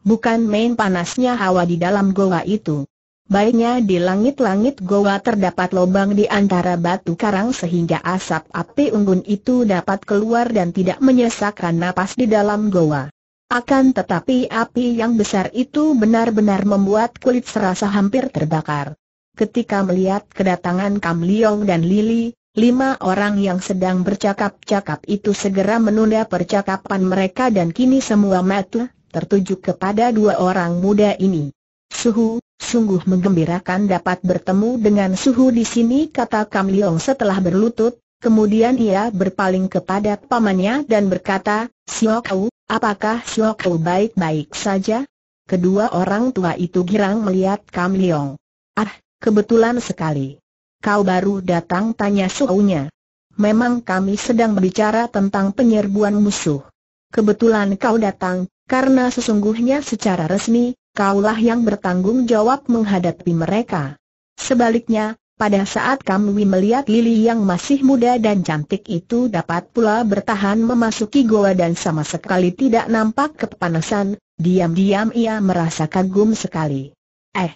Speaker 1: Bukan main panasnya hawa di dalam goa itu. Baiknya di langit-langit goa terdapat lubang di antara batu karang sehingga asap api unggun itu dapat keluar dan tidak menyesakkan napas di dalam goa. Akan tetapi api yang besar itu benar-benar membuat kulit serasa hampir terbakar. Ketika melihat kedatangan Kam Liong dan Lili, lima orang yang sedang bercakap-cakap itu segera menunda percakapan mereka dan kini semua mata tertuju kepada dua orang muda ini. Suhu, Sungguh menggembirakan dapat bertemu dengan suhu di sini kata Kam Leong setelah berlutut, kemudian ia berpaling kepada pamannya dan berkata, Xiao Kau, apakah Xiao Kau baik-baik saja? Kedua orang tua itu girang melihat Kam Leong. Ah, kebetulan sekali. Kau baru datang tanya suhunya. Memang kami sedang berbicara tentang penyerbuan musuh. Kebetulan kau datang, karena sesungguhnya secara resmi, kaulah yang bertanggung jawab menghadapi mereka. Sebaliknya, pada saat kami melihat Lili yang masih muda dan cantik itu dapat pula bertahan memasuki goa dan sama sekali tidak nampak kepanasan, diam-diam ia merasa kagum sekali. Eh,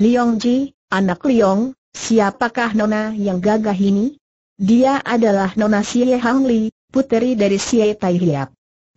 Speaker 1: Liong Ji, anak Liong, siapakah nona yang gagah ini? Dia adalah nona Xie Hang Li, puteri dari Xie Tai Hiap.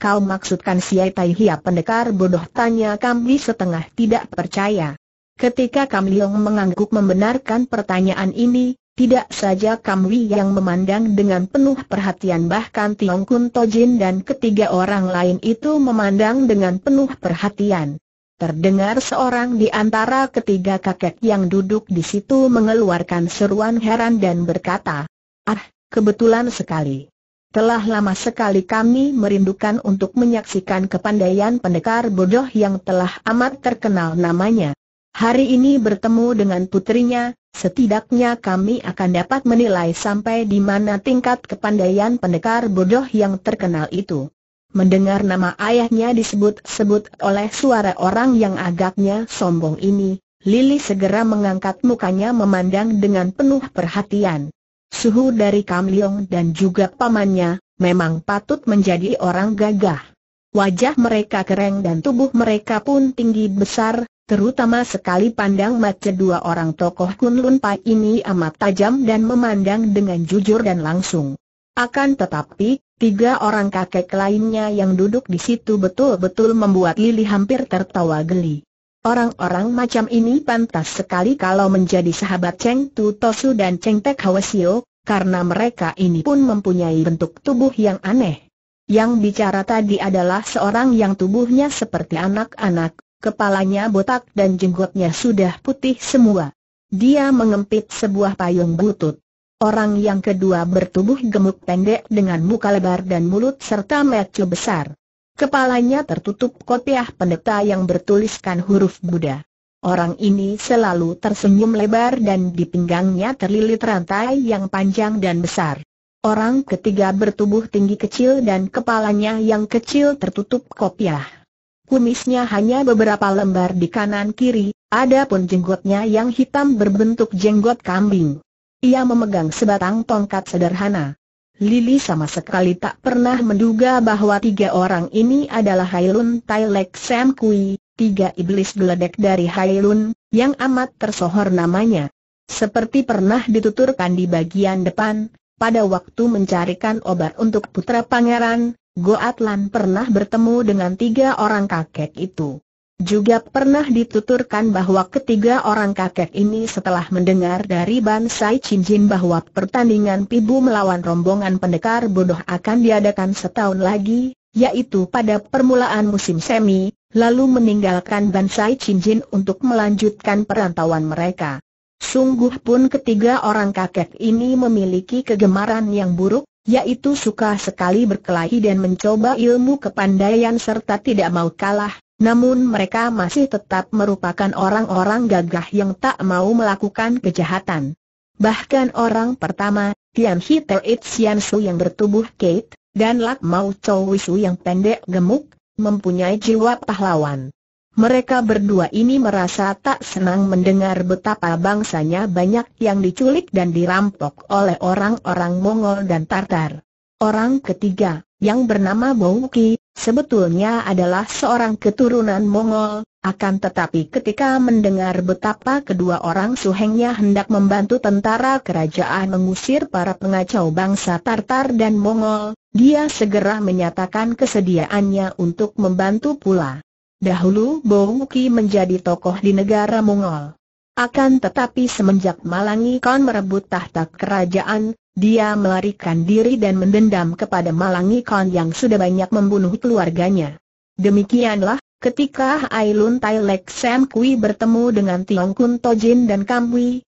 Speaker 1: Kau maksudkan si Tai Hia pendekar bodoh tanya kami setengah tidak percaya. Ketika Kam Leong mengangguk membenarkan pertanyaan ini, tidak saja Kam yang memandang dengan penuh perhatian bahkan Tiong Kun Tojin dan ketiga orang lain itu memandang dengan penuh perhatian. Terdengar seorang di antara ketiga kakek yang duduk di situ mengeluarkan seruan heran dan berkata, Ah, kebetulan sekali. Telah lama sekali kami merindukan untuk menyaksikan kepandaian pendekar bodoh yang telah amat terkenal namanya. Hari ini bertemu dengan putrinya, setidaknya kami akan dapat menilai sampai di mana tingkat kepandaian pendekar bodoh yang terkenal itu. Mendengar nama ayahnya disebut-sebut oleh suara orang yang agaknya sombong ini, Lili segera mengangkat mukanya memandang dengan penuh perhatian. Suhu dari Kamliong dan juga pamannya, memang patut menjadi orang gagah. Wajah mereka kering dan tubuh mereka pun tinggi besar, terutama sekali pandang mata dua orang tokoh Kunlun Pai ini amat tajam dan memandang dengan jujur dan langsung. Akan tetapi, tiga orang kakek lainnya yang duduk di situ betul-betul membuat Lili hampir tertawa geli. Orang-orang macam ini pantas sekali kalau menjadi sahabat Cheng Tu Tosu dan Cheng Tek Hwasio, karena mereka ini pun mempunyai bentuk tubuh yang aneh. Yang bicara tadi adalah seorang yang tubuhnya seperti anak-anak, kepalanya botak dan jenggotnya sudah putih semua. Dia mengempit sebuah payung butut. Orang yang kedua bertubuh gemuk pendek dengan muka lebar dan mulut serta metu besar. Kepalanya tertutup kopiah pendeta yang bertuliskan huruf Buddha. Orang ini selalu tersenyum lebar dan di pinggangnya terlilit rantai yang panjang dan besar. Orang ketiga bertubuh tinggi kecil dan kepalanya yang kecil tertutup kopiah. Kumisnya hanya beberapa lembar di kanan kiri, ada pun jenggotnya yang hitam berbentuk jenggot kambing. Ia memegang sebatang tongkat sederhana. Lili sama sekali tak pernah menduga bahwa tiga orang ini adalah Hailun Tai Lek Sam Kui, tiga iblis geledek dari Hailun, yang amat tersohor namanya. Seperti pernah dituturkan di bagian depan, pada waktu mencarikan obat untuk putra pangeran, Goatlan pernah bertemu dengan tiga orang kakek itu. Juga pernah dituturkan bahwa ketiga orang kakek ini setelah mendengar dari Bansai Cincin bahwa pertandingan Pibu melawan rombongan pendekar bodoh akan diadakan setahun lagi, yaitu pada permulaan musim semi, lalu meninggalkan Bansai Cincin untuk melanjutkan perantauan mereka. Sungguh pun ketiga orang kakek ini memiliki kegemaran yang buruk, yaitu suka sekali berkelahi dan mencoba ilmu kepandaian serta tidak mau kalah, namun mereka masih tetap merupakan orang-orang gagah yang tak mau melakukan kejahatan. Bahkan orang pertama, Tian Hi It Sian Su yang bertubuh Kate, dan Lak Mau Chow Wisu yang pendek gemuk, mempunyai jiwa pahlawan. Mereka berdua ini merasa tak senang mendengar betapa bangsanya banyak yang diculik dan dirampok oleh orang-orang Mongol dan Tartar. Orang ketiga, yang bernama Bouki, Sebetulnya adalah seorang keturunan Mongol, akan tetapi ketika mendengar betapa kedua orang suhengnya hendak membantu tentara kerajaan mengusir para pengacau bangsa Tartar dan Mongol, dia segera menyatakan kesediaannya untuk membantu pula. Dahulu Bowuki menjadi tokoh di negara Mongol. Akan tetapi semenjak Malangi Khan merebut tahta kerajaan, dia melarikan diri dan mendendam kepada Malangi Khan yang sudah banyak membunuh keluarganya. Demikianlah, ketika Ailun Tai Lek Sam Kui bertemu dengan Tiong Kun Tojin dan Kam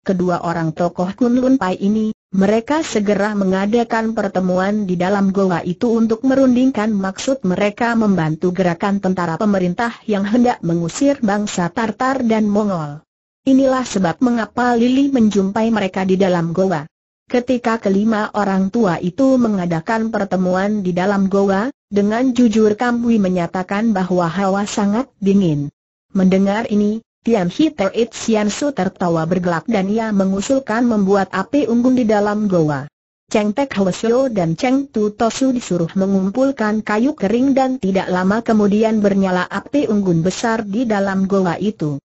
Speaker 1: kedua orang tokoh Kun Lun Pai ini, mereka segera mengadakan pertemuan di dalam goa itu untuk merundingkan maksud mereka membantu gerakan tentara pemerintah yang hendak mengusir bangsa Tartar dan Mongol. Inilah sebab mengapa Lili menjumpai mereka di dalam goa. Ketika kelima orang tua itu mengadakan pertemuan di dalam goa, dengan jujur Kamui menyatakan bahwa hawa sangat dingin. Mendengar ini, Tian Hi Terit Sian Su tertawa bergelak dan ia mengusulkan membuat api unggun di dalam goa. Cheng Tek dan Cheng Tu Tosu disuruh mengumpulkan kayu kering dan tidak lama kemudian bernyala api unggun besar di dalam goa itu.